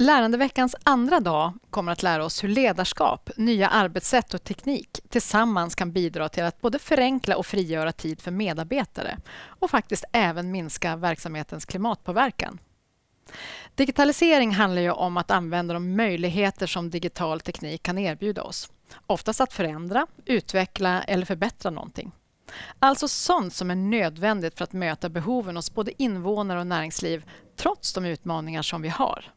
Lärandeveckans andra dag kommer att lära oss hur ledarskap, nya arbetssätt och teknik tillsammans kan bidra till att både förenkla och frigöra tid för medarbetare och faktiskt även minska verksamhetens klimatpåverkan. Digitalisering handlar ju om att använda de möjligheter som digital teknik kan erbjuda oss. Oftast att förändra, utveckla eller förbättra någonting. Alltså sånt som är nödvändigt för att möta behoven hos både invånare och näringsliv trots de utmaningar som vi har.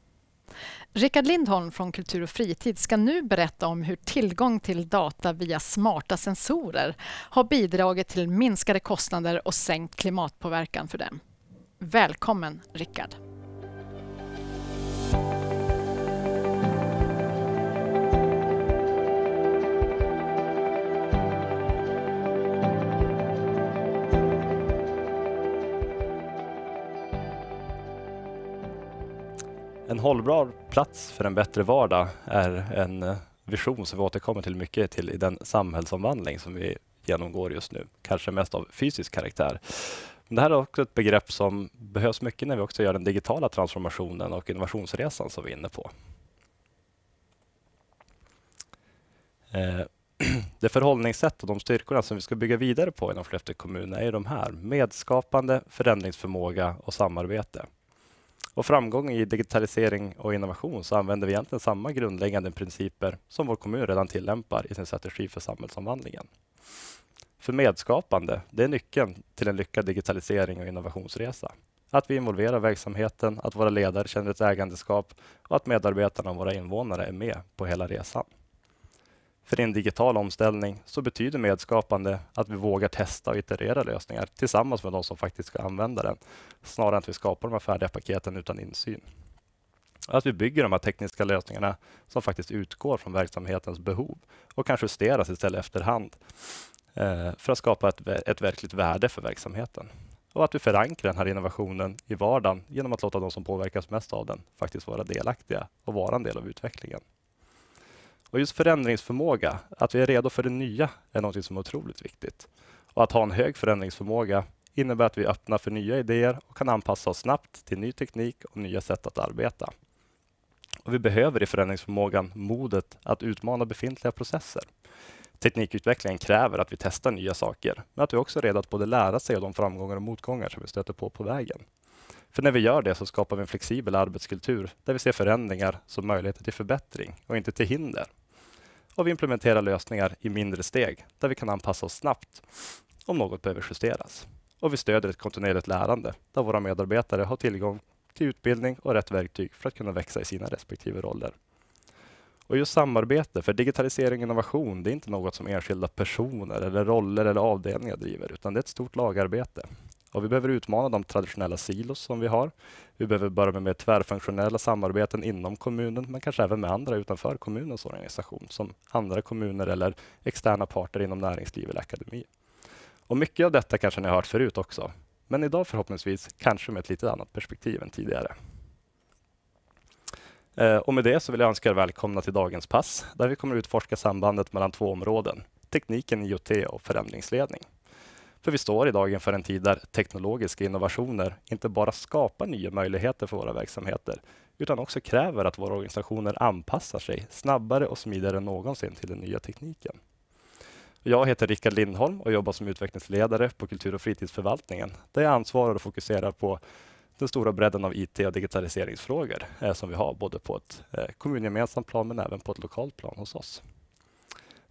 Rickard Lindholm från Kultur och fritid ska nu berätta om hur tillgång till data via smarta sensorer har bidragit till minskade kostnader och sänkt klimatpåverkan för dem. Välkommen Rickard! En hållbar plats för en bättre vardag är en eh, vision som vi återkommer till mycket till i den samhällsomvandling som vi genomgår just nu, kanske mest av fysisk karaktär. Men det här är också ett begrepp som behövs mycket när vi också gör den digitala transformationen och innovationsresan som vi är inne på. Eh, det förhållningssätt och de styrkorna som vi ska bygga vidare på inom Skellefteå kommun är de här, medskapande, förändringsförmåga och samarbete. Och framgång i digitalisering och innovation så använder vi egentligen samma grundläggande principer som vår kommun redan tillämpar i sin strategi för samhällsomvandlingen. För medskapande, det är nyckeln till en lyckad digitalisering och innovationsresa. Att vi involverar verksamheten, att våra ledare känner ett ägandeskap och att medarbetarna och våra invånare är med på hela resan. För i en digital omställning så betyder medskapande att vi vågar testa och iterera lösningar tillsammans med de som faktiskt ska använda den, snarare än att vi skapar de här färdiga paketen utan insyn. Att vi bygger de här tekniska lösningarna som faktiskt utgår från verksamhetens behov och kan justeras istället efterhand eh, för att skapa ett, ett verkligt värde för verksamheten. Och att vi förankrar den här innovationen i vardagen genom att låta de som påverkas mest av den faktiskt vara delaktiga och vara en del av utvecklingen. Och just förändringsförmåga, att vi är redo för det nya, är något som är otroligt viktigt. Och att ha en hög förändringsförmåga innebär att vi öppnar för nya idéer och kan anpassa oss snabbt till ny teknik och nya sätt att arbeta. Och vi behöver i förändringsförmågan modet att utmana befintliga processer. Teknikutvecklingen kräver att vi testar nya saker, men att vi också är redo att både lära sig av de framgångar och motgångar som vi stöter på på vägen. För när vi gör det så skapar vi en flexibel arbetskultur där vi ser förändringar som möjligheter till förbättring och inte till hinder och vi implementerar lösningar i mindre steg där vi kan anpassa oss snabbt om något behöver justeras. Och vi stöder ett kontinuerligt lärande där våra medarbetare har tillgång till utbildning och rätt verktyg för att kunna växa i sina respektive roller. Och just samarbete för digitalisering och innovation, det är inte något som enskilda personer eller roller eller avdelningar driver, utan det är ett stort lagarbete och vi behöver utmana de traditionella silos som vi har. Vi behöver börja med mer tvärfunktionella samarbeten inom kommunen, men kanske även med andra utanför kommunens organisation, som andra kommuner eller externa parter inom näringsliv eller akademi. Och mycket av detta kanske ni har hört förut också, men idag förhoppningsvis kanske med ett lite annat perspektiv än tidigare. Eh, och med det så vill jag önska er välkomna till dagens pass, där vi kommer utforska sambandet mellan två områden, tekniken IoT och förändringsledning. För vi står idag inför en tid där teknologiska innovationer inte bara skapar nya möjligheter för våra verksamheter, utan också kräver att våra organisationer anpassar sig snabbare och smidigare än någonsin till den nya tekniken. Jag heter Rickard Lindholm och jobbar som utvecklingsledare på Kultur och fritidsförvaltningen, där jag ansvarar och fokuserar på den stora bredden av IT och digitaliseringsfrågor eh, som vi har både på ett eh, kommungemensamt plan men även på ett lokalt plan hos oss.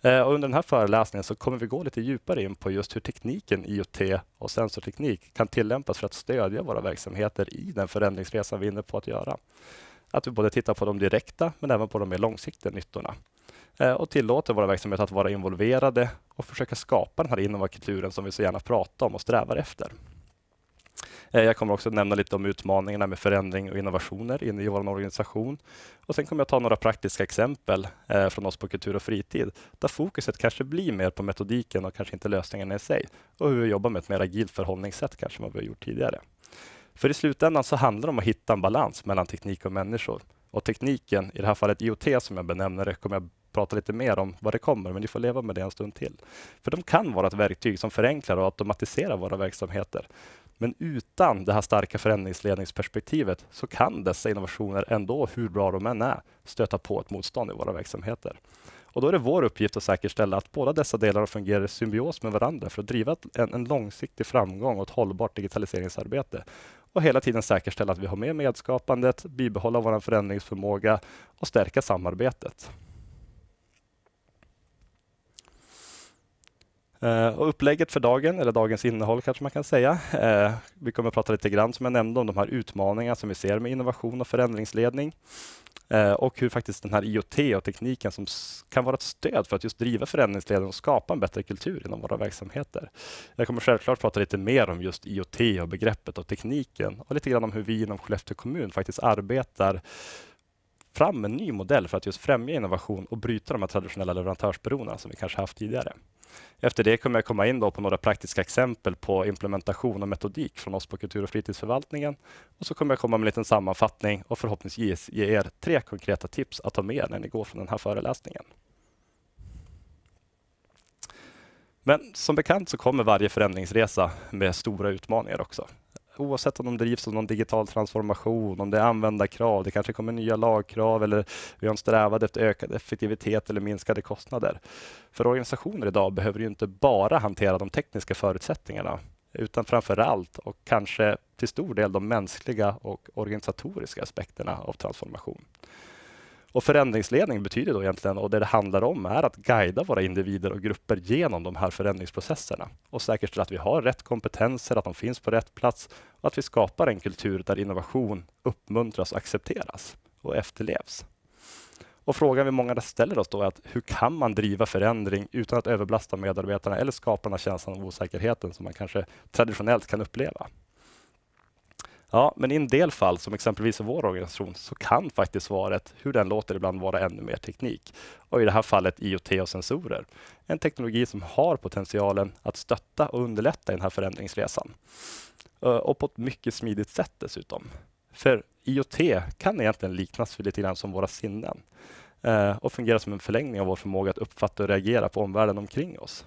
Eh, och under den här föreläsningen så kommer vi gå lite djupare in på just hur tekniken IoT och sensorteknik kan tillämpas för att stödja våra verksamheter i den förändringsresan vi är inne på att göra. Att vi både tittar på de direkta men även på de mer långsiktiga nyttorna eh, och tillåter våra verksamheter att vara involverade och försöka skapa den här innovakulturen som vi så gärna pratar om och strävar efter. Eh, jag kommer också nämna lite om utmaningarna med förändring och innovationer inne i vår organisation. Och sen kommer jag ta några praktiska exempel eh, från oss på Kultur och fritid, där fokuset kanske blir mer på metodiken och kanske inte lösningarna i sig, och hur vi jobbar med ett mer agilt förhållningssätt kanske vad vi har gjort tidigare. För i slutändan så handlar det om att hitta en balans mellan teknik och människor. Och tekniken, i det här fallet IoT som jag benämner det, kommer jag prata lite mer om vad det kommer, men ni får leva med det en stund till. För de kan vara ett verktyg som förenklar och automatiserar våra verksamheter. Men utan det här starka förändringsledningsperspektivet så kan dessa innovationer ändå, hur bra de än är, stöta på ett motstånd i våra verksamheter. Och då är det vår uppgift att säkerställa att båda dessa delar fungerar i symbios med varandra för att driva en, en långsiktig framgång och ett hållbart digitaliseringsarbete och hela tiden säkerställa att vi har med medskapandet, bibehålla vår förändringsförmåga och stärka samarbetet. Eh, och upplägget för dagen, eller dagens innehåll kanske man kan säga. Eh, vi kommer att prata lite grann, som jag nämnde, om de här utmaningarna som vi ser med innovation och förändringsledning eh, och hur faktiskt den här IoT och tekniken som kan vara ett stöd för att just driva förändringsledning och skapa en bättre kultur inom våra verksamheter. Jag kommer självklart prata lite mer om just IoT och begreppet och tekniken och lite grann om hur vi inom Skellefteå kommun faktiskt arbetar fram en ny modell för att just främja innovation och bryta de här traditionella leverantörsberoendena som vi kanske haft tidigare. Efter det kommer jag komma in då på några praktiska exempel på implementation och metodik från oss på kultur och fritidsförvaltningen. Och så kommer jag komma med en liten sammanfattning och förhoppningsvis ge er tre konkreta tips att ta med när ni går från den här föreläsningen. Men som bekant så kommer varje förändringsresa med stora utmaningar också oavsett om de drivs av någon digital transformation, om det är användarkrav, det kanske kommer nya lagkrav eller vi har en strävan efter ökad effektivitet eller minskade kostnader. För organisationer idag behöver ju inte bara hantera de tekniska förutsättningarna utan framför allt och kanske till stor del de mänskliga och organisatoriska aspekterna av transformation. Och förändringsledning betyder då egentligen, och det det handlar om, är att guida våra individer och grupper genom de här förändringsprocesserna och säkerställa att vi har rätt kompetenser, att de finns på rätt plats och att vi skapar en kultur där innovation uppmuntras och accepteras och efterlevs. Och frågan vi många ställer oss då är att hur kan man driva förändring utan att överbelasta medarbetarna eller skapa den här känslan av osäkerheten som man kanske traditionellt kan uppleva? Ja, men i en del fall, som exempelvis i vår organisation, så kan faktiskt svaret, hur den låter ibland, vara ännu mer teknik. Och i det här fallet IoT och sensorer. En teknologi som har potentialen att stötta och underlätta den här förändringsresan. Och på ett mycket smidigt sätt dessutom. För IoT kan egentligen liknas för lite grann som våra sinnen och fungera som en förlängning av vår förmåga att uppfatta och reagera på omvärlden omkring oss.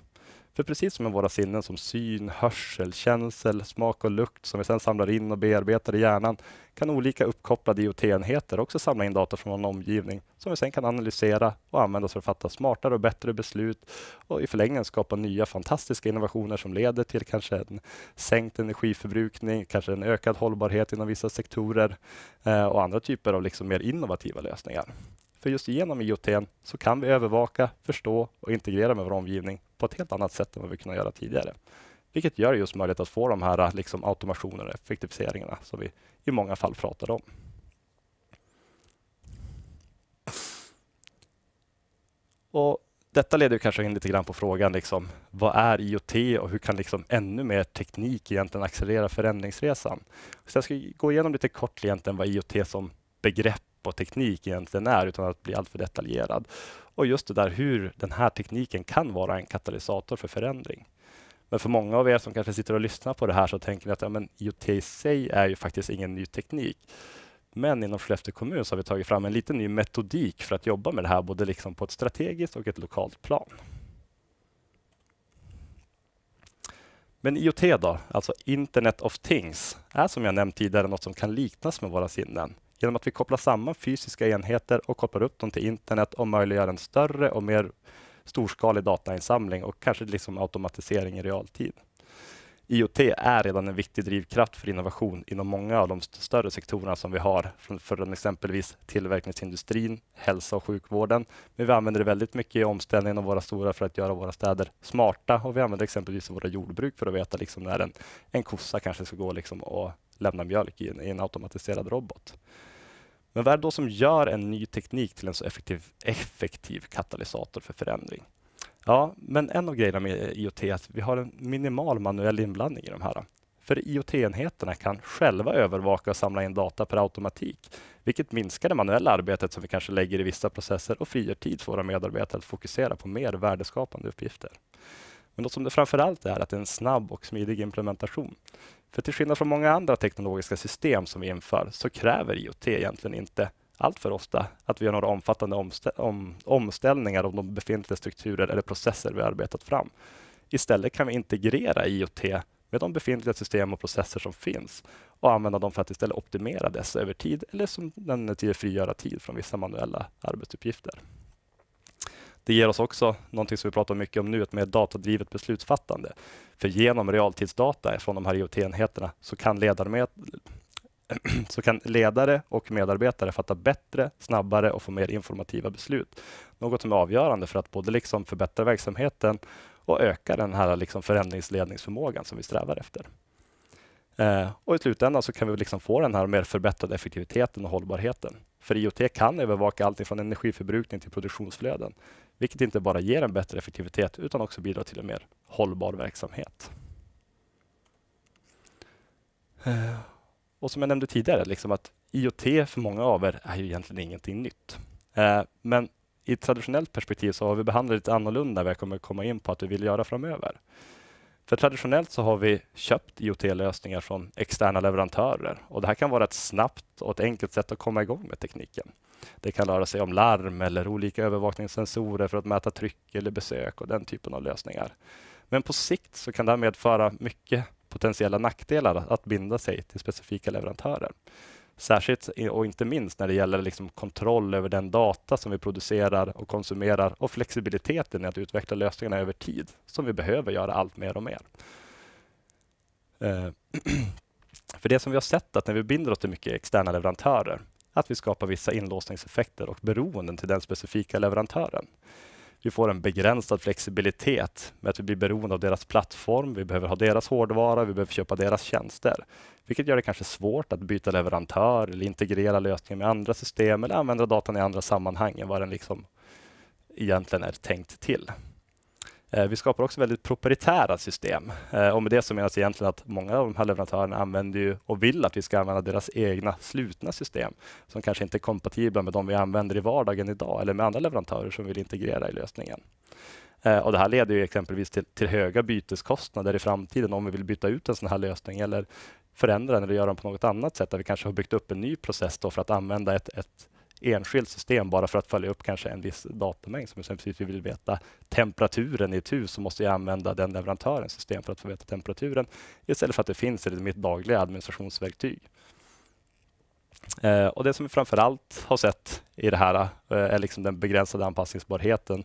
För precis som med våra sinnen som syn, hörsel, känsel, smak och lukt som vi sedan samlar in och bearbetar i hjärnan kan olika uppkopplade IoT-enheter också samla in data från vår omgivning som vi sedan kan analysera och använda för att fatta smartare och bättre beslut och i förlängningen skapa nya fantastiska innovationer som leder till kanske en sänkt energiförbrukning, kanske en ökad hållbarhet inom vissa sektorer eh, och andra typer av liksom mer innovativa lösningar. För just genom IoT så kan vi övervaka, förstå och integrera med vår omgivning på ett helt annat sätt än vad vi kunde göra tidigare. Vilket gör just möjligt att få de här liksom, automationerna och effektiviseringarna som vi i många fall pratar om. Och detta leder kanske in lite grann på frågan, liksom, vad är IoT och hur kan liksom ännu mer teknik egentligen accelerera förändringsresan? Så jag ska gå igenom lite kort egentligen vad IoT som begrepp och teknik egentligen är utan att bli alltför detaljerad. Och just det där hur den här tekniken kan vara en katalysator för förändring. Men för många av er som kanske sitter och lyssnar på det här så tänker ni att ja, men IoT i sig är ju faktiskt ingen ny teknik. Men inom Skellefteå kommun så har vi tagit fram en liten ny metodik för att jobba med det här både liksom på ett strategiskt och ett lokalt plan. Men IoT då, alltså Internet of Things, är som jag nämnt tidigare något som kan liknas med våra sinnen genom att vi kopplar samman fysiska enheter och kopplar upp dem till internet och möjliggör en större och mer storskalig datainsamling och kanske liksom automatisering i realtid. IoT är redan en viktig drivkraft för innovation inom många av de större sektorerna som vi har, för exempelvis tillverkningsindustrin, hälsa och sjukvården. Men vi använder det väldigt mycket i omställningen av våra stora för att göra våra städer smarta och vi använder exempelvis våra jordbruk för att veta liksom när en, en kossa kanske ska gå liksom och lämna mjölk i en, i en automatiserad robot. Men vad är det då som gör en ny teknik till en så effektiv, effektiv katalysator för förändring? Ja, men en av grejerna med IoT är att vi har en minimal manuell inblandning i de här. För IoT-enheterna kan själva övervaka och samla in data per automatik, vilket minskar det manuella arbetet som vi kanske lägger i vissa processer och frigör tid för våra medarbetare att fokusera på mer värdeskapande uppgifter. Men något som det framför allt är att det är en snabb och smidig implementation. För till skillnad från många andra teknologiska system som vi inför så kräver IoT egentligen inte alltför ofta att vi gör några omfattande omstä om, omställningar av de befintliga strukturer eller processer vi arbetat fram. Istället kan vi integrera IoT med de befintliga system och processer som finns och använda dem för att istället optimera dessa över tid eller som den tidigare frigöra tid från vissa manuella arbetsuppgifter. Det ger oss också någonting som vi pratar mycket om nu, ett mer datadrivet beslutsfattande. För genom realtidsdata från de här IoT-enheterna så kan, ledare så kan ledare och medarbetare fatta bättre, snabbare och få mer informativa beslut. Något som är avgörande för att både liksom förbättra verksamheten och öka den här liksom förändringsledningsförmågan som vi strävar efter. Eh, och I slutändan så kan vi liksom få den här mer förbättrade effektiviteten och hållbarheten. För IoT kan övervaka allt från energiförbrukning till produktionsflöden, vilket inte bara ger en bättre effektivitet utan också bidrar till en mer hållbar verksamhet. Eh, och som jag nämnde tidigare, liksom att IoT för många av er är ju egentligen ingenting nytt. Eh, men i ett traditionellt perspektiv så har vi behandlat det lite annorlunda, vad jag kommer komma in på att vi vill göra framöver. För traditionellt så har vi köpt IoT-lösningar från externa leverantörer och det här kan vara ett snabbt och ett enkelt sätt att komma igång med tekniken. Det kan röra sig om larm eller olika övervakningssensorer för att mäta tryck eller besök och den typen av lösningar. Men på sikt så kan det här medföra mycket potentiella nackdelar att binda sig till specifika leverantörer. Särskilt och inte minst när det gäller liksom kontroll över den data som vi producerar och konsumerar och flexibiliteten i att utveckla lösningarna över tid som vi behöver göra allt mer och mer. Eh, för det som vi har sett att när vi binder oss till mycket externa leverantörer, att vi skapar vissa inlåsningseffekter och beroenden till den specifika leverantören. Vi får en begränsad flexibilitet med att vi blir beroende av deras plattform. Vi behöver ha deras hårdvara, vi behöver köpa deras tjänster vilket gör det kanske svårt att byta leverantör eller integrera lösningen med andra system eller använda datan i andra sammanhang än vad den liksom egentligen är tänkt till. Eh, vi skapar också väldigt proprietära system eh, och med det så menas egentligen att många av de här leverantörerna använder och vill att vi ska använda deras egna slutna system som kanske inte är kompatibla med de vi använder i vardagen idag eller med andra leverantörer som vill integrera i lösningen. Eh, och det här leder ju exempelvis till, till höga byteskostnader i framtiden om vi vill byta ut en sån här lösning eller förändra den eller göra den på något annat sätt där vi kanske har byggt upp en ny process för att använda ett, ett enskilt system bara för att följa upp kanske en viss datamängd som exempelvis vi vill veta temperaturen i ett hus så måste jag använda den leverantörens system för att få veta temperaturen istället för att det finns i mitt dagliga administrationsverktyg. Eh, och Det som vi framför allt har sett i det här eh, är liksom den begränsade anpassningsbarheten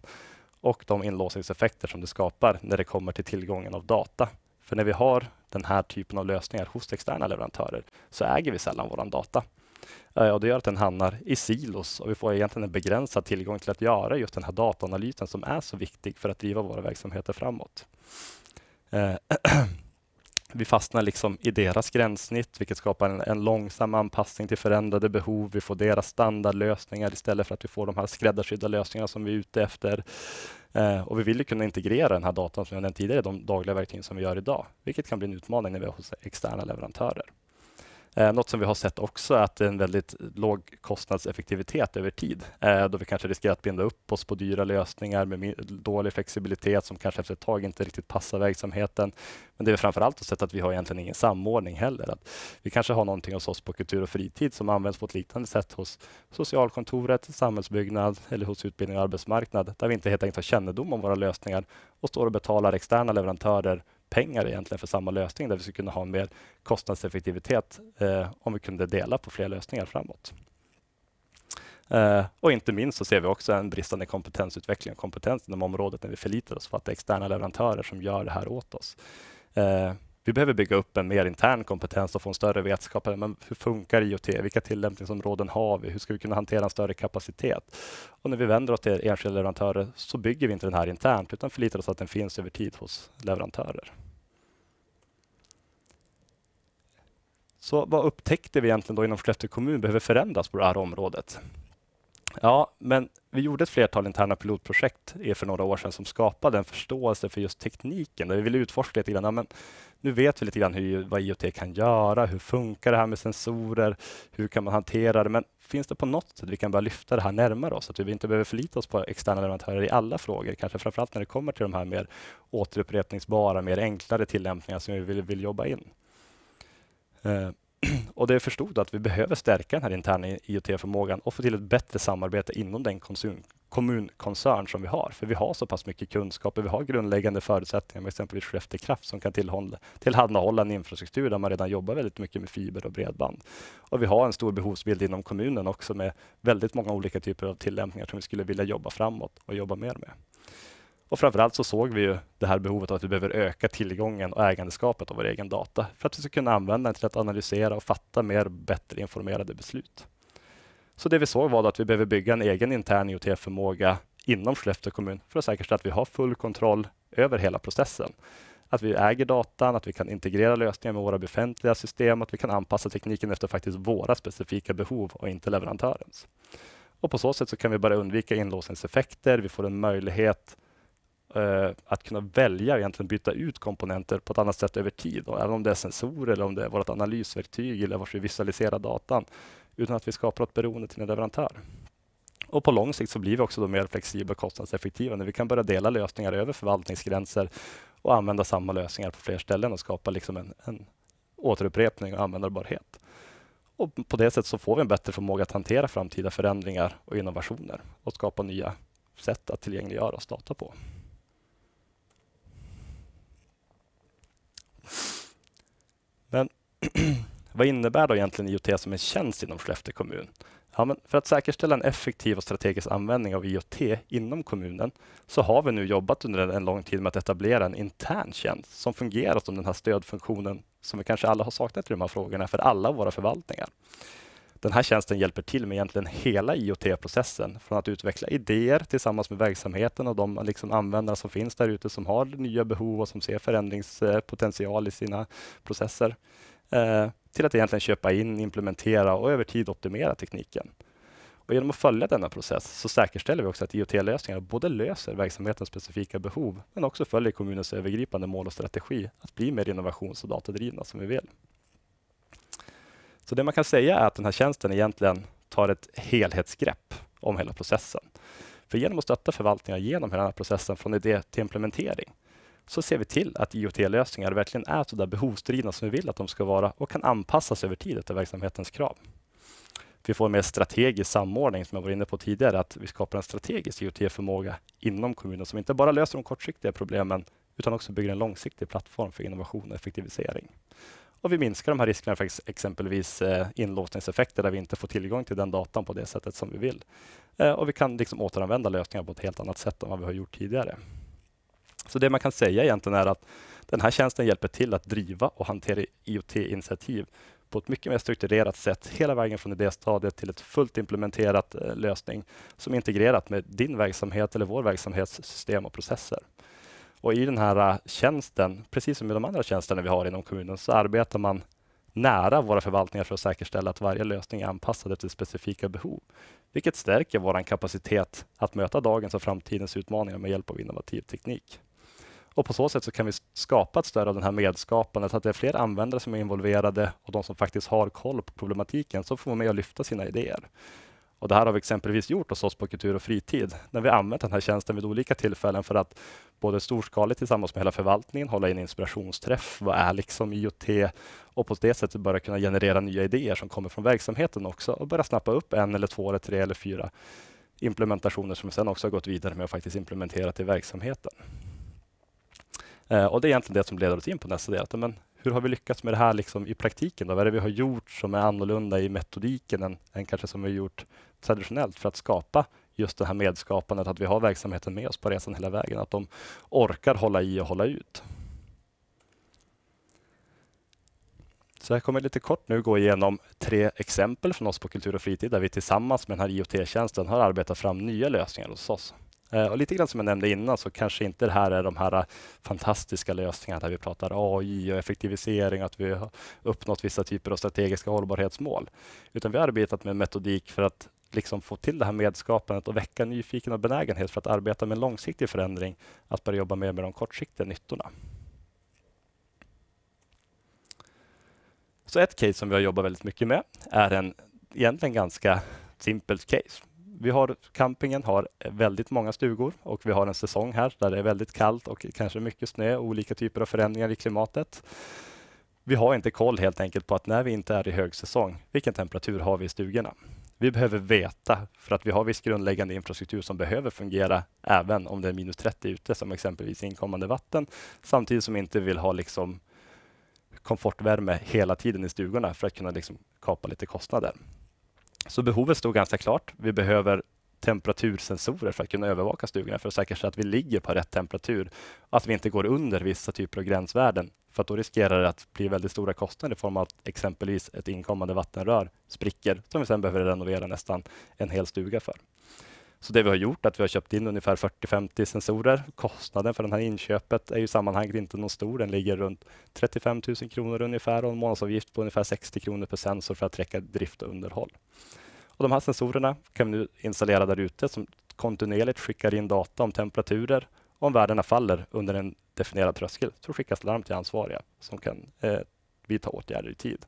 och de inlåsningseffekter som det skapar när det kommer till tillgången av data. För när vi har den här typen av lösningar hos externa leverantörer så äger vi sällan vår data. Eh, och det gör att den hamnar i silos och vi får egentligen en begränsad tillgång till att göra just den här dataanalysen som är så viktig för att driva våra verksamheter framåt. Eh, Vi fastnar liksom i deras gränssnitt, vilket skapar en, en, långsam anpassning till förändrade behov. Vi får deras standardlösningar istället för att vi får de här skräddarsydda lösningarna som vi är ute efter. Eh, och vi vill kunna integrera den här datan som jag nämnde tidigare, de dagliga verktygen som vi gör idag, vilket kan bli en utmaning när vi är hos externa leverantörer. Eh, något som vi har sett också är att det är en väldigt låg kostnadseffektivitet över tid, eh, då vi kanske riskerar att binda upp oss på dyra lösningar med dålig flexibilitet som kanske efter ett tag inte riktigt passar verksamheten. Men det vi framför allt har sett att vi har egentligen ingen samordning heller. Att vi kanske har någonting hos oss på kultur och fritid som används på ett liknande sätt hos socialkontoret, samhällsbyggnad eller hos utbildning och arbetsmarknad, där vi inte helt enkelt har kännedom om våra lösningar och står och betalar externa leverantörer pengar egentligen för samma lösning där vi skulle kunna ha mer kostnadseffektivitet eh, om vi kunde dela på fler lösningar framåt. Eh, och inte minst så ser vi också en bristande kompetensutveckling och kompetens inom området när vi förlitar oss på att det är externa leverantörer som gör det här åt oss. Eh, vi behöver bygga upp en mer intern kompetens och få en större vetskap. Men hur funkar IoT? Vilka tillämpningsområden har vi? Hur ska vi kunna hantera en större kapacitet? Och när vi vänder oss till enskilda leverantörer så bygger vi inte den här internt utan förlitar oss att den finns över tid hos leverantörer. Så vad upptäckte vi egentligen då inom Skellefteå kommun behöver förändras på det här området? Ja, men vi gjorde ett flertal interna pilotprojekt för några år sedan som skapade en förståelse för just tekniken, där vi ville utforska lite grann. Ja, men nu vet vi lite grann hur, vad IoT kan göra, hur funkar det här med sensorer, hur kan man hantera det, men finns det på något sätt vi kan börja lyfta det här närmare oss, att vi inte behöver förlita oss på externa leverantörer i alla frågor, kanske framförallt när det kommer till de här mer återupprepningsbara, mer enklare tillämpningar som vi vill, vill jobba in. Eh, och det förstod att vi behöver stärka den här interna IoT-förmågan och få till ett bättre samarbete inom den kommunkoncern som vi har. För vi har så pass mycket kunskap och Vi har grundläggande förutsättningar med exempelvis Skellefteå Kraft som kan tillhandahålla en infrastruktur där man redan jobbar väldigt mycket med fiber och bredband. Och vi har en stor behovsbild inom kommunen också med väldigt många olika typer av tillämpningar som vi skulle vilja jobba framåt och jobba mer med. Och framförallt så såg vi ju det här behovet av att vi behöver öka tillgången och ägandeskapet av vår egen data för att vi ska kunna använda den till att analysera och fatta mer bättre informerade beslut. Så det vi såg var att vi behöver bygga en egen intern IoT-förmåga inom Skellefteå kommun för att säkerställa att vi har full kontroll över hela processen. Att vi äger datan, att vi kan integrera lösningar med våra befintliga system, och att vi kan anpassa tekniken efter faktiskt våra specifika behov och inte leverantörens. Och på så sätt så kan vi börja undvika inlåsningseffekter. Vi får en möjlighet eh, att kunna välja egentligen byta ut komponenter på ett annat sätt över tid. Då, även om det är sensorer eller om det är vårt analysverktyg eller var vi visualiserar datan utan att vi skapar ett beroende till en leverantör. Och på lång sikt så blir vi också då mer flexibla och kostnadseffektiva när vi kan börja dela lösningar över förvaltningsgränser och använda samma lösningar på fler ställen och skapa liksom en, en återupprepning och användbarhet. Och på det sättet så får vi en bättre förmåga att hantera framtida förändringar och innovationer och skapa nya sätt att tillgängliggöra oss data på. Men vad innebär då egentligen IoT som en tjänst inom Skellefteå kommun? Ja, för att säkerställa en effektiv och strategisk användning av IoT inom kommunen så har vi nu jobbat under en lång tid med att etablera en intern tjänst som fungerar som den här stödfunktionen som vi kanske alla har saknat i de här frågorna för alla våra förvaltningar. Den här tjänsten hjälper till med egentligen hela IoT-processen, från att utveckla idéer tillsammans med verksamheten och de liksom användare som finns där ute som har nya behov och som ser förändringspotential i sina processer, eh, till att egentligen köpa in, implementera och över tid optimera tekniken. Och genom att följa denna process så säkerställer vi också att IoT-lösningar både löser verksamhetens specifika behov, men också följer kommunens övergripande mål och strategi att bli mer innovations och datadrivna som vi vill. Så det man kan säga är att den här tjänsten egentligen tar ett helhetsgrepp om hela processen. För genom att stötta förvaltningar genom hela den här processen från idé till implementering så ser vi till att IoT-lösningar verkligen är så där behovsdrivna som vi vill att de ska vara och kan anpassas över tid efter verksamhetens krav. Vi får en mer strategisk samordning som jag var inne på tidigare, att vi skapar en strategisk IoT-förmåga inom kommunen som inte bara löser de kortsiktiga problemen utan också bygger en långsiktig plattform för innovation och effektivisering och vi minskar de här riskerna för exempelvis eh, inlåsningseffekter där vi inte får tillgång till den datan på det sättet som vi vill. Eh, och vi kan liksom återanvända lösningar på ett helt annat sätt än vad vi har gjort tidigare. Så det man kan säga egentligen är att den här tjänsten hjälper till att driva och hantera IoT-initiativ på ett mycket mer strukturerat sätt hela vägen från idéstadiet till ett fullt implementerat eh, lösning som är integrerat med din verksamhet eller vår verksamhetssystem och processer. Och i den här äh, tjänsten, precis som i de andra tjänsterna vi har inom kommunen, så arbetar man nära våra förvaltningar för att säkerställa att varje lösning är anpassad efter specifika behov, vilket stärker vår kapacitet att möta dagens och framtidens utmaningar med hjälp av innovativ teknik. Och på så sätt så kan vi skapa ett stöd av den här medskapandet, att det är fler användare som är involverade och de som faktiskt har koll på problematiken, som får vara med och lyfta sina idéer. Och det här har vi exempelvis gjort hos oss på Kultur och fritid, när vi använt den här tjänsten vid olika tillfällen för att både storskaligt tillsammans med hela förvaltningen hålla in inspirationsträff. Vad är liksom IoT? Och på det sättet börja kunna generera nya idéer som kommer från verksamheten också och börja snappa upp en eller två eller tre eller fyra implementationer som vi sedan också har gått vidare med och faktiskt implementerat i verksamheten. Eh, och det är egentligen det som leder oss in på nästa del. Men hur har vi lyckats med det här liksom i praktiken? Då? Vad är det vi har gjort som är annorlunda i metodiken än, än kanske som vi gjort traditionellt för att skapa just det här medskapandet, att vi har verksamheten med oss på resan hela vägen, att de orkar hålla i och hålla ut. Så jag kommer lite kort nu gå igenom tre exempel från oss på Kultur och fritid där vi tillsammans med den här IoT-tjänsten har arbetat fram nya lösningar hos oss. Eh, och lite grann som jag nämnde innan så kanske inte det här är de här eh, fantastiska lösningarna där vi pratar AI och effektivisering, att vi har uppnått vissa typer av strategiska hållbarhetsmål. Utan vi har arbetat med metodik för att liksom få till det här medskapandet och väcka nyfiken och benägenhet för att arbeta med en långsiktig förändring, att börja jobba mer med de kortsiktiga nyttorna. Så ett case som vi har jobbat väldigt mycket med är en egentligen ganska simpelt case vi har, campingen har väldigt många stugor och vi har en säsong här där det är väldigt kallt och kanske mycket snö och olika typer av förändringar i klimatet. Vi har inte koll helt enkelt på att när vi inte är i högsäsong, vilken temperatur har vi i stugorna? Vi behöver veta för att vi har viss grundläggande infrastruktur som behöver fungera även om det är minus 30 ute som exempelvis inkommande vatten samtidigt som vi inte vill ha liksom komfortvärme hela tiden i stugorna för att kunna liksom kapa lite kostnader. Så behovet stod ganska klart. Vi behöver temperatursensorer för att kunna övervaka stugorna för att säkerställa att vi ligger på rätt temperatur. Att vi inte går under vissa typer av gränsvärden. För då riskerar det att bli väldigt stora kostnader i form av att exempelvis ett inkommande vattenrör spricker som vi sen behöver renovera nästan en hel stuga för. Så det vi har gjort är att vi har köpt in ungefär 40-50 sensorer. Kostnaden för det här inköpet är ju sammanhanget inte någon stor. Den ligger runt 35 000 kronor ungefär och en månadsavgift på ungefär 60 kronor per sensor för att täcka drift och underhåll. Och de här sensorerna kan vi nu installera där ute som kontinuerligt skickar in data om temperaturer. och Om värdena faller under en definierad tröskel så skickas larm till ansvariga som kan eh, vidta åtgärder i tid.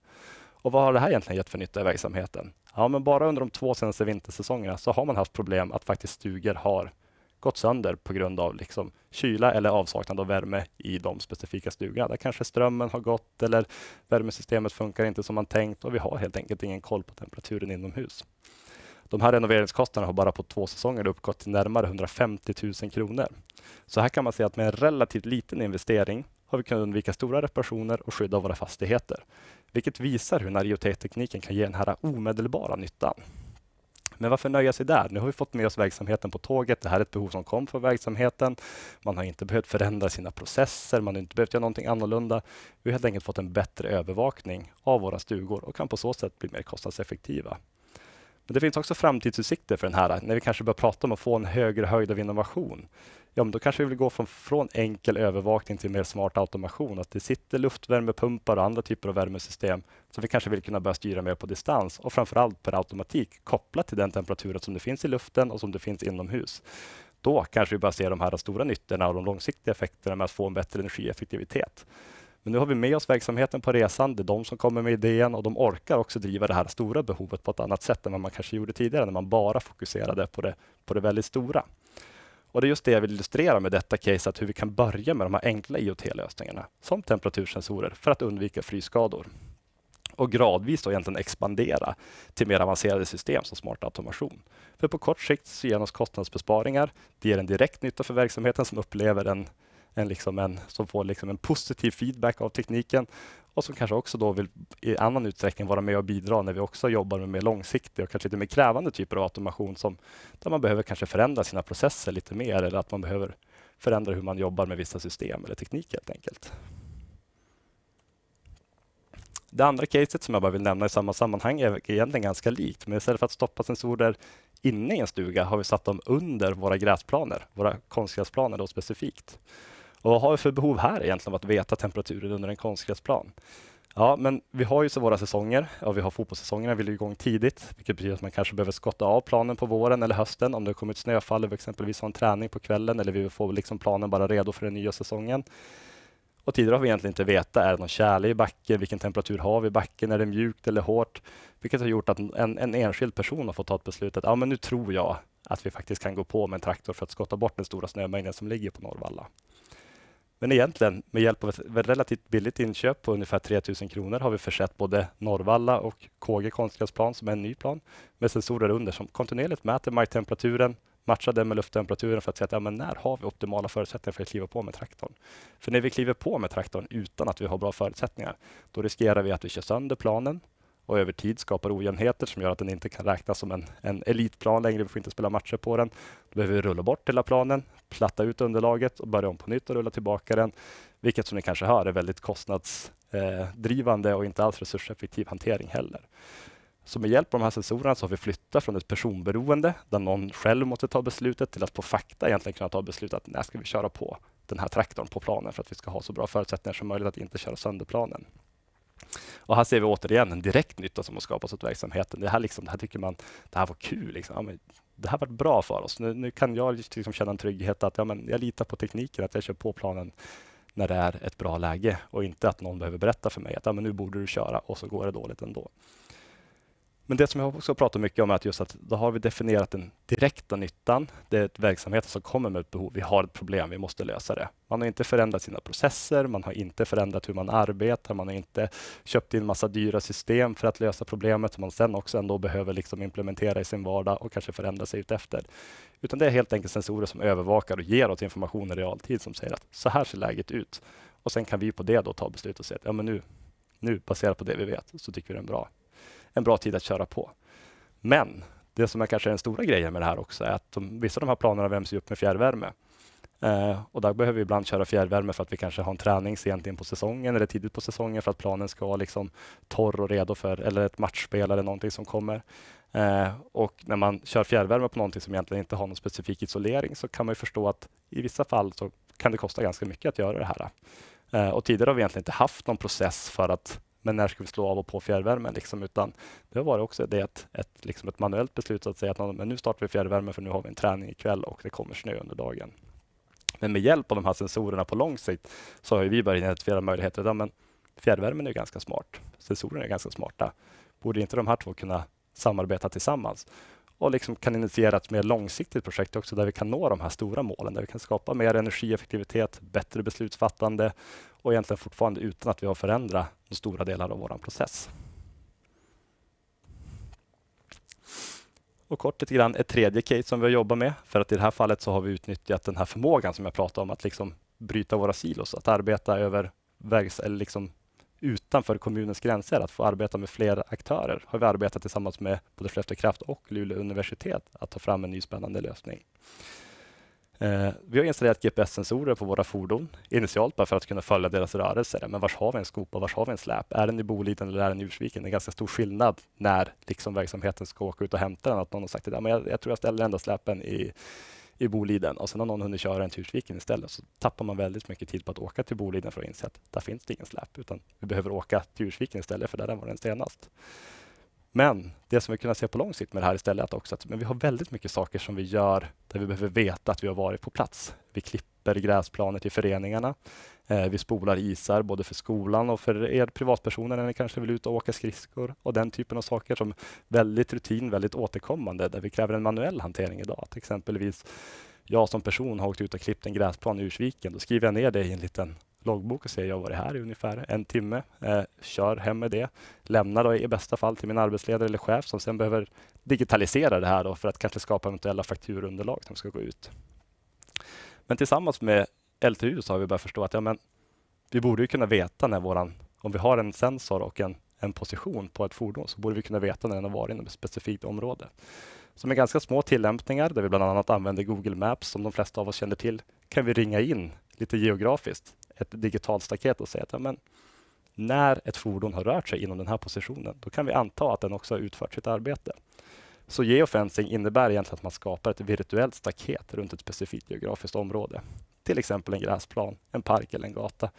Och vad har det här egentligen gett för nytta i verksamheten? Ja, men bara under de två senaste vintersäsongerna så har man haft problem att faktiskt stugor har gått sönder på grund av liksom kyla eller avsaknad av värme i de specifika stugorna. Där kanske strömmen har gått eller värmesystemet funkar inte som man tänkt och vi har helt enkelt ingen koll på temperaturen inomhus. De här renoveringskostnaderna har bara på två säsonger uppgått till närmare 150 000 kronor. Så här kan man se att med en relativt liten investering har vi kunnat undvika stora reparationer och skydda våra fastigheter vilket visar hur Nariotech-tekniken kan ge den här omedelbara nyttan. Men varför nöja sig där? Nu har vi fått med oss verksamheten på tåget. Det här är ett behov som kom från verksamheten. Man har inte behövt förändra sina processer. Man har inte behövt göra någonting annorlunda. Vi har helt enkelt fått en bättre övervakning av våra stugor och kan på så sätt bli mer kostnadseffektiva. Men det finns också framtidsutsikter för den här, när vi kanske börjar prata om att få en högre höjd av innovation ja, men då kanske vi vill gå från, från enkel övervakning till mer smart automation. Att det sitter luftvärmepumpar och andra typer av värmesystem som vi kanske vill kunna börja styra mer på distans och framför allt per automatik kopplat till den temperaturen som det finns i luften och som det finns inomhus. Då kanske vi börjar se de här stora nyttorna och de långsiktiga effekterna med att få en bättre energieffektivitet. Men nu har vi med oss verksamheten på resan. Det är de som kommer med idén och de orkar också driva det här stora behovet på ett annat sätt än vad man kanske gjorde tidigare när man bara fokuserade på det, på det väldigt stora. Och det är just det jag vill illustrera med detta case, att hur vi kan börja med de här enkla IoT-lösningarna, som temperatursensorer, för att undvika frysskador. Och gradvis då egentligen expandera till mer avancerade system som smart automation. För på kort sikt så ger det oss kostnadsbesparingar, det ger en direkt nytta för verksamheten som upplever en en, liksom en, som får liksom en positiv feedback av tekniken och som kanske också då vill i annan utsträckning vara med och bidra när vi också jobbar med mer långsiktig och kanske lite mer krävande typer av automation som, där man behöver kanske förändra sina processer lite mer eller att man behöver förändra hur man jobbar med vissa system eller teknik helt enkelt. Det andra caset som jag bara vill nämna i samma sammanhang är egentligen ganska likt, men istället för att stoppa sensorer inne i en stuga har vi satt dem under våra gräsplaner, våra konstgräsplaner då specifikt. Och vad har vi för behov här egentligen av att veta temperaturen under en konstgräsplan? Ja, men vi har ju så våra säsonger. Ja, vi har fotbollssäsongerna, vi är igång tidigt, vilket betyder att man kanske behöver skotta av planen på våren eller hösten om det har kommit snöfall, eller exempelvis har en träning på kvällen eller vi vill få liksom planen bara redo för den nya säsongen. Och tidigare har vi egentligen inte vetat, är det någon kärle i backen? Vilken temperatur har vi i backen? Är det mjukt eller hårt? Vilket har gjort att en, en enskild person har fått ta ett beslut att ja, men nu tror jag att vi faktiskt kan gå på med en traktor för att skotta bort den stora snömängden som ligger på Norrvalla. Men egentligen, med hjälp av ett relativt billigt inköp på ungefär 3000 kronor har vi försett både Norvalla och KG konstgräsplan, som är en ny plan, med sensorer under som kontinuerligt mäter marktemperaturen, matchar den med lufttemperaturen för att se att ja, men när har vi optimala förutsättningar för att kliva på med traktorn? För när vi kliver på med traktorn utan att vi har bra förutsättningar, då riskerar vi att vi kör sönder planen, och över tid skapar ojämnheter som gör att den inte kan räknas som en, en elitplan längre. Vi får inte spela matcher på den. Då behöver vi rulla bort hela planen, platta ut underlaget och börja om på nytt och rulla tillbaka den, vilket som ni kanske hör är väldigt kostnadsdrivande och inte alls resurseffektiv hantering heller. Så med hjälp av de här sensorerna så har vi flyttat från ett personberoende där någon själv måste ta beslutet till att på fakta egentligen kunna ta beslutet att när ska vi köra på den här traktorn på planen för att vi ska ha så bra förutsättningar som möjligt att inte köra sönder planen. Och här ser vi återigen en direkt nytta som har skapats åt verksamheten. Det här, liksom, det här tycker man det här var kul. Liksom. Ja, men, det här var bra för oss. Nu, nu kan jag liksom känna en trygghet att ja, men jag litar på tekniken, att jag kör på planen när det är ett bra läge och inte att någon behöver berätta för mig att ja, men nu borde du köra och så går det dåligt ändå. Men det som jag också pratar mycket om är att just att då har vi definierat den direkta nyttan. Det är verksamhet som kommer med ett behov. Vi har ett problem, vi måste lösa det. Man har inte förändrat sina processer, man har inte förändrat hur man arbetar, man har inte köpt in massa dyra system för att lösa problemet som man sen också ändå behöver liksom implementera i sin vardag och kanske förändra sig utefter. Utan det är helt enkelt sensorer som övervakar och ger oss information i realtid som säger att så här ser läget ut. Och sen kan vi på det då ta beslut och säga att ja, men nu, nu baserat på det vi vet så tycker vi den är bra en bra tid att köra på. Men det som är kanske den stora grejen med det här också är att de, vissa av de här planerna värms upp med fjärrvärme. Eh, och där behöver vi ibland köra fjärrvärme för att vi kanske har en träning sent in på säsongen eller tidigt på säsongen för att planen ska vara liksom torr och redo för eller ett matchspel eller någonting som kommer. Eh, och när man kör fjärrvärme på någonting som egentligen inte har någon specifik isolering så kan man förstå att i vissa fall så kan det kosta ganska mycket att göra det här. Eh, och tidigare har vi egentligen inte haft någon process för att men när ska vi slå av och på fjärrvärmen? Liksom, utan det har varit också det ett, ett, liksom ett manuellt beslut att säga att men nu startar vi fjärrvärmen för nu har vi en träning ikväll och det kommer snö under dagen. Men med hjälp av de här sensorerna på lång sikt så har vi börjat identifiera möjligheter. Ja, men fjärrvärmen är ganska smart. Sensorerna är ganska smarta. Borde inte de här två kunna samarbeta tillsammans? och liksom kan initiera ett mer långsiktigt projekt också där vi kan nå de här stora målen, där vi kan skapa mer energieffektivitet, bättre beslutsfattande och egentligen fortfarande utan att vi har förändrat de stora delar av vår process. och kort lite grann ett tredje case som vi har jobbat med. För att i det här fallet så har vi utnyttjat den här förmågan som jag pratade om, att liksom bryta våra silos, att arbeta över vägs, eller liksom utanför kommunens gränser, att få arbeta med fler aktörer, har vi arbetat tillsammans med både Skellefteå Kraft och Luleå universitet att ta fram en ny spännande lösning. Eh, vi har installerat GPS-sensorer på våra fordon initialt bara för att kunna följa deras rörelser. Men var har vi en skopa? Var har vi en släp? Är den i Boliden eller är den i Ursviken? Det är ganska stor skillnad när liksom verksamheten ska åka ut och hämta den. Att någon har sagt att jag, jag tror jag ställer enda släpen i i Boliden och sen har någon hunnit köra den till Ursviken istället så tappar man väldigt mycket tid på att åka till Boliden för att inse att där finns det ingen släp utan vi behöver åka till Ursviken istället för där den var den senast. Men det som vi kunnat se på lång sikt med det här istället också, att men vi har väldigt mycket saker som vi gör där vi behöver veta att vi har varit på plats. Vi klipper gräsplaner till föreningarna. Eh, vi spolar isar både för skolan och för er privatpersoner när ni kanske vill ut och åka skridskor och den typen av saker som väldigt rutin, väldigt återkommande där vi kräver en manuell hantering idag. Att exempelvis jag som person har åkt ut och klippt en gräsplan i Ursviken. Då skriver jag ner det i en liten loggbok och se jag har varit här i ungefär en timme. Eh, kör hem med det. Lämna då i bästa fall till min arbetsledare eller chef som sedan behöver digitalisera det här då för att kanske skapa eventuella fakturunderlag som ska gå ut. Men tillsammans med LTU så har vi börjat förstå att ja, men vi borde ju kunna veta när våran, om vi har en sensor och en, en position på ett fordon så borde vi kunna veta när den har varit inom ett specifikt område. Så med ganska små tillämpningar där vi bland annat använder Google Maps som de flesta av oss känner till kan vi ringa in lite geografiskt ett digitalt staket och säga att ja, men, när ett fordon har rört sig inom den här positionen, då kan vi anta att den också har utfört sitt arbete. Så geofencing innebär egentligen att man skapar ett virtuellt staket runt ett specifikt geografiskt område. Till exempel en gräsplan, en park eller en gata.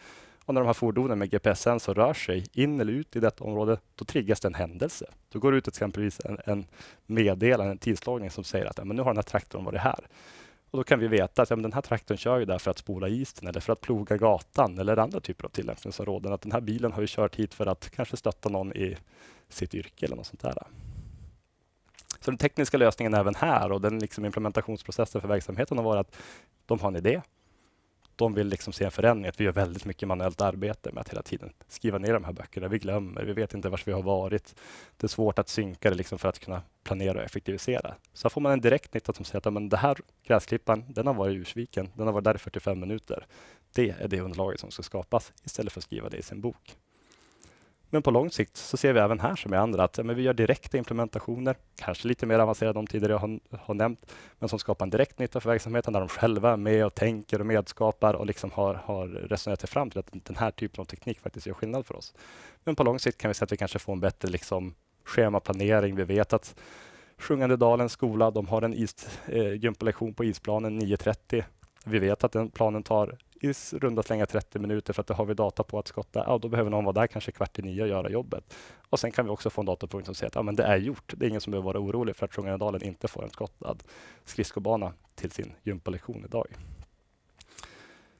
Och när de här fordonen med GPS-sensor rör sig in eller ut i detta område, då triggas det en händelse. Då går det ut exempelvis en, en meddelande, en tidslagning som säger att ja, men nu har den här traktorn varit här. Och då kan vi veta att ja, den här traktorn kör ju där för att spola isen eller för att ploga gatan eller andra typer av tillämpningsområden. Att den här bilen har ju kört hit för att kanske stötta någon i sitt yrke eller något sånt där. Så den tekniska lösningen även här och den liksom implementationsprocessen för verksamheten har varit att de har en idé, de vill liksom se en förändring, att vi gör väldigt mycket manuellt arbete med att hela tiden skriva ner de här böckerna. Vi glömmer, vi vet inte var vi har varit. Det är svårt att synka det liksom för att kunna planera och effektivisera. Så får man en direkt nytta som säger att ja, men det här gräsklippan, den har varit i Ursviken, den har varit där i 45 minuter. Det är det underlaget som ska skapas istället för att skriva det i sin bok. Men på lång sikt så ser vi även här som i andra att ja, men vi gör direkta implementationer, kanske lite mer avancerade än de tidigare jag har, har, nämnt, men som skapar en direkt nytta för verksamheten där de själva är med och tänker och medskapar och liksom har, har resonerat sig fram till att den här typen av teknik faktiskt gör skillnad för oss. Men på lång sikt kan vi se att vi kanske får en bättre liksom, schemaplanering. Vi vet att Sjungande Dalens skola, de har en is, eh, gympalektion på isplanen 9.30. Vi vet att den planen tar i runda slänga 30 minuter för att då har vi data på att skotta, ja, då behöver någon vara där kanske kvart i nio och göra jobbet. Och sen kan vi också få en datapunkt som säger att ja, men det är gjort. Det är ingen som behöver vara orolig för att Trångadalen inte får en skottad skridskobana till sin gympalektion idag.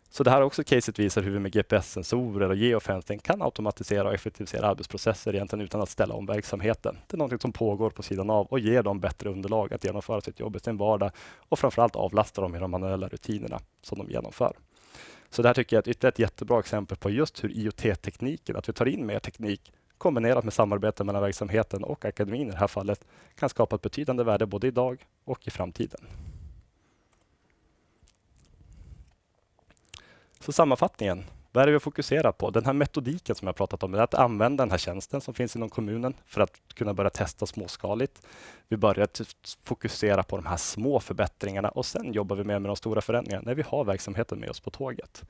Så det här också caset visar hur vi med GPS-sensorer och geofencing kan automatisera och effektivisera arbetsprocesser egentligen utan att ställa om verksamheten. Det är någonting som pågår på sidan av och ger dem bättre underlag att genomföra sitt jobb i sin vardag och framförallt avlasta dem i de manuella rutinerna som de genomför. Så det här tycker jag är ytterligare ett jättebra exempel på just hur IoT-tekniken, att vi tar in mer teknik kombinerat med samarbete mellan verksamheten och akademin i det här fallet, kan skapa ett betydande värde både idag och i framtiden. Så sammanfattningen. Där är vi fokuserat på den här metodiken som jag pratat om, är att använda den här tjänsten som finns inom kommunen för att kunna börja testa småskaligt. Vi börjar fokusera på de här små förbättringarna och sen jobbar vi mer med de stora förändringarna när vi har verksamheten med oss på tåget.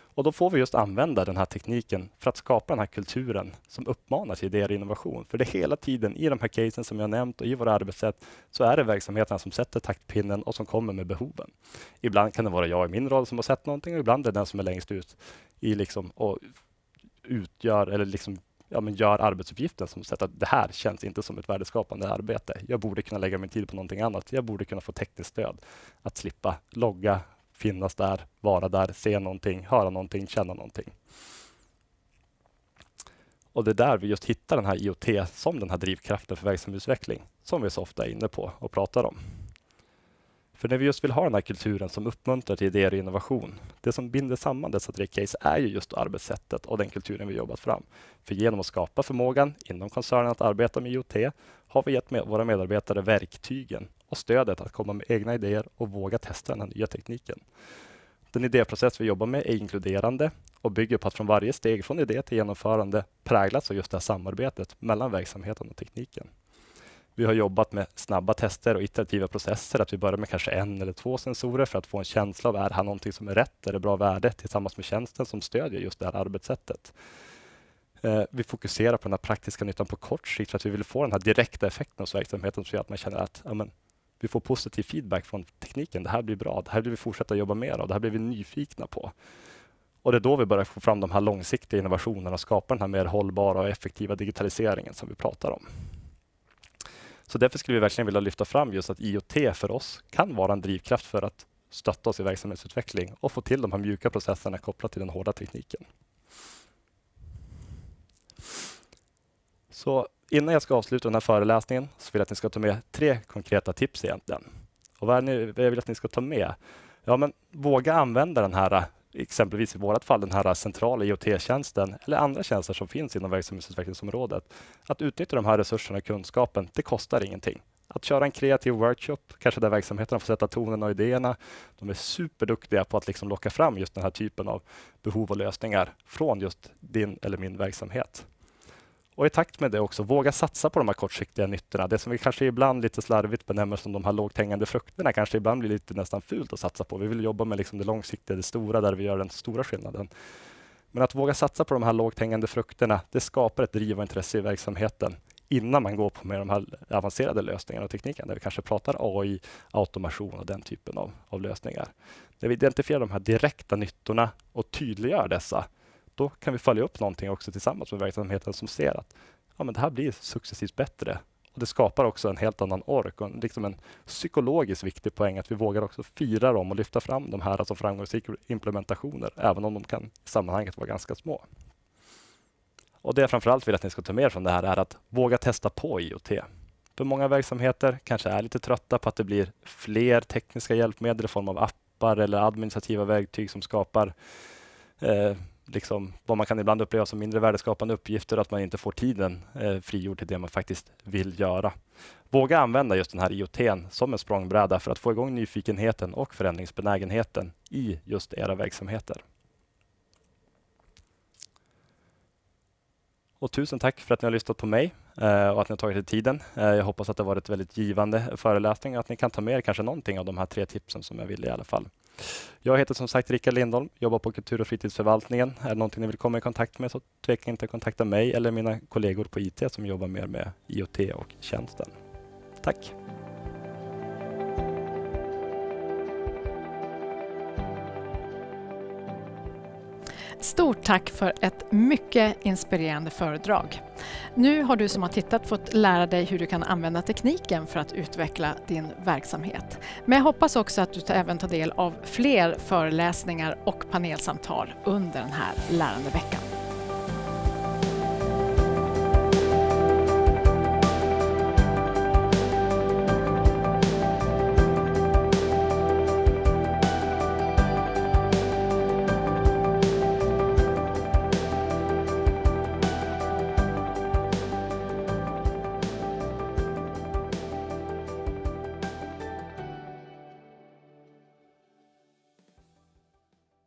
Och då får vi just använda den här tekniken för att skapa den här kulturen som uppmanar till idéer och innovation. För det är hela tiden i de här casen som jag nämnt och i våra arbetssätt så är det verksamheterna som sätter taktpinnen och som kommer med behoven. Ibland kan det vara jag i min roll som har sett någonting och ibland är det den som är längst ut i liksom och utgör eller liksom ja, men gör arbetsuppgiften som sätt att det här känns inte som ett värdeskapande arbete. Jag borde kunna lägga min tid på någonting annat. Jag borde kunna få tekniskt stöd. Att slippa logga, finnas där, vara där, se någonting, höra någonting, känna någonting. Och det är där vi just hittar den här IoT som den här drivkraften för verksamhetsutveckling som vi så ofta är inne på och pratar om. För när vi just vill ha den här kulturen som uppmuntrar till idéer och innovation, det som binder samman dessa tre case är ju just arbetssättet och den kulturen vi jobbat fram. För genom att skapa förmågan inom koncernen att arbeta med IoT har vi gett med våra medarbetare verktygen och stödet att komma med egna idéer och våga testa den här nya tekniken. Den idéprocess vi jobbar med är inkluderande och bygger på att från varje steg från idé till genomförande präglas av just det här samarbetet mellan verksamheten och tekniken. Vi har jobbat med snabba tester och iterativa processer, att vi börjar med kanske en eller två sensorer för att få en känsla av är det här någonting som är rätt, är det bra värde tillsammans med tjänsten som stödjer just det här arbetssättet. Eh, vi fokuserar på den här praktiska nyttan på kort sikt för att vi vill få den här direkta effekten hos verksamheten som gör att man känner att ja, vi får positiv feedback från tekniken. Det här blir bra. Det här vill vi fortsätta jobba mer av. Det här blir vi nyfikna på. Och Det är då vi börjar få fram de här långsiktiga innovationerna och skapa den här mer hållbara och effektiva digitaliseringen som vi pratar om. Så därför skulle vi verkligen vilja lyfta fram just att IoT för oss kan vara en drivkraft för att stötta oss i verksamhetsutveckling och få till de här mjuka processerna kopplat till den hårda tekniken. Så innan jag ska avsluta den här föreläsningen så vill jag att ni ska ta med tre konkreta tips egentligen. Och vad, ni, vad jag vill att ni ska ta med? Ja, men våga använda den här exempelvis i vårt fall den här centrala IoT-tjänsten eller andra tjänster som finns inom verksamhetsutvecklingsområdet. Att utnyttja de här resurserna och kunskapen, det kostar ingenting. Att köra en kreativ workshop, kanske där verksamheterna får sätta tonen och idéerna. De är superduktiga på att liksom locka fram just den här typen av behov och lösningar från just din eller min verksamhet. Och i takt med det också våga satsa på de här kortsiktiga nyttorna. Det som vi kanske ibland lite slarvigt benämner som de här lågt hängande frukterna kanske ibland blir lite nästan fult att satsa på. Vi vill jobba med liksom det långsiktiga, det stora, där vi gör den stora skillnaden. Men att våga satsa på de här lågt hängande frukterna, det skapar ett driv och intresse i verksamheten innan man går på med de här avancerade lösningarna och tekniken, där vi kanske pratar AI, automation och den typen av, av lösningar. När vi identifierar de här direkta nyttorna och tydliggör dessa då kan vi följa upp någonting också tillsammans med verksamheten som ser att ja, men det här blir successivt bättre. Och Det skapar också en helt annan ork och en, liksom en psykologiskt viktig poäng att vi vågar också fira dem och lyfta fram de här alltså framgångsrika implementationer, även om de kan i sammanhanget vara ganska små. Och Det jag framförallt vill att ni ska ta med er från det här är att våga testa på IoT. För många verksamheter kanske är lite trötta på att det blir fler tekniska hjälpmedel i form av appar eller administrativa verktyg som skapar eh, liksom, vad man kan ibland uppleva som mindre värdeskapande uppgifter, att man inte får tiden eh, frigjord till det man faktiskt vill göra. Våga använda just den här IoT som en språngbräda för att få igång nyfikenheten och förändringsbenägenheten i just era verksamheter. Och tusen tack för att ni har lyssnat på mig eh, och att ni har tagit er tiden. Eh, jag hoppas att det har varit väldigt givande föreläsning och att ni kan ta med er kanske någonting av de här tre tipsen som jag ville i alla fall. Jag heter som sagt Rickard Lindholm, jobbar på kultur och fritidsförvaltningen. Är det någonting ni vill komma i kontakt med så tveka inte att kontakta mig eller mina kollegor på IT som jobbar mer med IoT och tjänsten. Tack! Stort tack för ett mycket inspirerande föredrag. Nu har du som har tittat fått lära dig hur du kan använda tekniken för att utveckla din verksamhet. Men jag hoppas också att du även tar del av fler föreläsningar och panelsamtal under den här lärandeveckan.